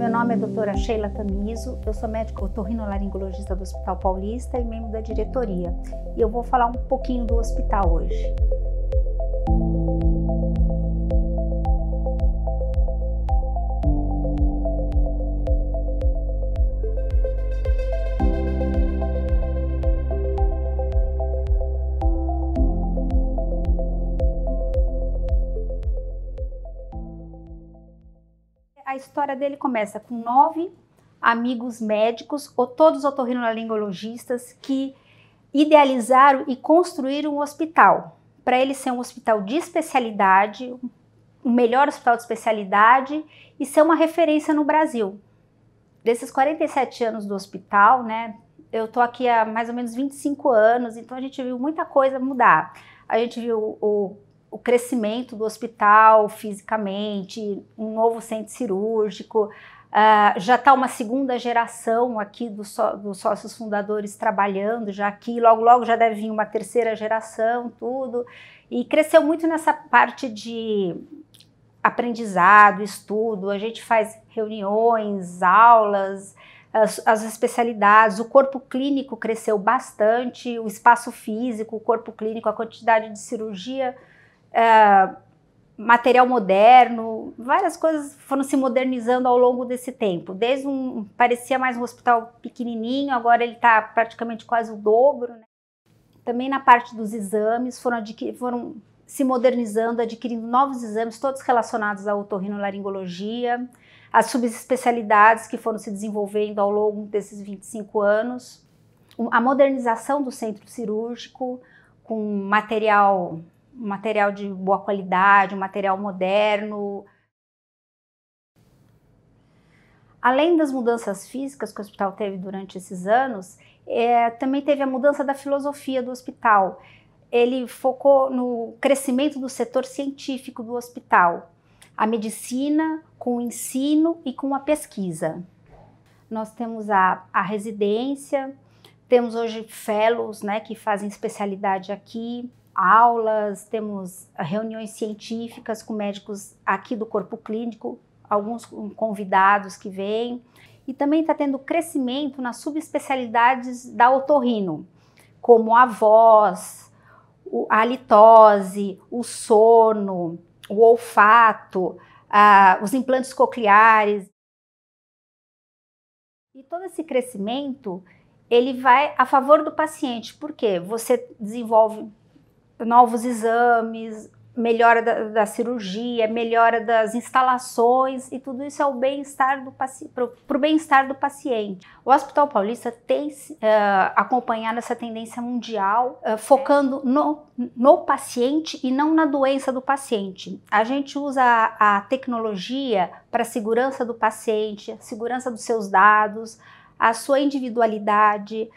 Meu nome é doutora Sheila Tamizo, eu sou médica otorrinolaringologista do Hospital Paulista e membro da diretoria. E eu vou falar um pouquinho do hospital hoje. história dele começa com nove amigos médicos, ou todos otorrinolaringologistas, que idealizaram e construíram um hospital. Para ele ser um hospital de especialidade, o melhor hospital de especialidade e ser uma referência no Brasil. Desses 47 anos do hospital, né? Eu tô aqui há mais ou menos 25 anos, então a gente viu muita coisa mudar. A gente viu o o crescimento do hospital fisicamente, um novo centro cirúrgico. Uh, já está uma segunda geração aqui dos, sócios fundadores trabalhando já aqui, logo logo já deve vir uma terceira geração, tudo. E cresceu muito nessa parte de aprendizado, estudo, a gente faz reuniões, aulas, as, as especialidades, o corpo clínico cresceu bastante, o espaço físico, o corpo clínico, a quantidade de cirurgia é, material moderno, várias coisas foram se modernizando ao longo desse tempo. Desde um parecia mais um hospital pequenininho, agora ele está praticamente quase o dobro. Né? Também na parte dos exames foram, foram se modernizando, adquirindo novos exames, todos relacionados à otorrinolaringologia, as subespecialidades que foram se desenvolvendo ao longo desses 25 anos, a modernização do centro cirúrgico com material material de boa qualidade, um material moderno. Além das mudanças físicas que o hospital teve durante esses anos, é, também teve a mudança da filosofia do hospital. Ele focou no crescimento do setor científico do hospital, a medicina com o ensino e com a pesquisa. Nós temos a, a residência, temos hoje fellows né, que fazem especialidade aqui, aulas, temos reuniões científicas com médicos aqui do corpo clínico, alguns convidados que vêm. E também está tendo crescimento nas subespecialidades da otorrino, como a voz, a halitose, o sono, o olfato, ah, os implantes cocleares. E todo esse crescimento ele vai a favor do paciente, porque você desenvolve novos exames, melhora da, da, cirurgia, melhora das instalações e tudo isso é o bem-estar do para o bem-estar do paciente. O Hospital Paulista tem uh, acompanhado essa tendência mundial, uh, focando no, no paciente e não na doença do paciente. A gente usa a, a tecnologia para a segurança do paciente, a segurança dos seus dados, a sua individualidade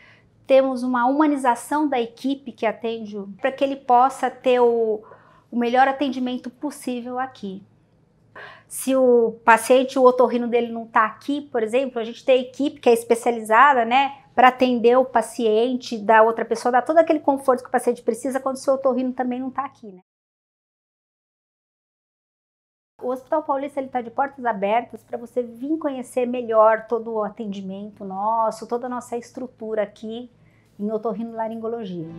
temos uma humanização da equipe que atende para que ele possa ter o, o, melhor atendimento possível aqui. Se o paciente, o otorrino dele não está aqui, por exemplo, a gente tem a equipe que é especializada, né, para atender o paciente, da outra pessoa, dar todo aquele conforto que o paciente precisa quando o seu otorrino também não está aqui, né o Hospital Paulista está de portas abertas para você vir conhecer melhor todo o atendimento nosso, toda a nossa estrutura aqui em otorrinolaringologia. Música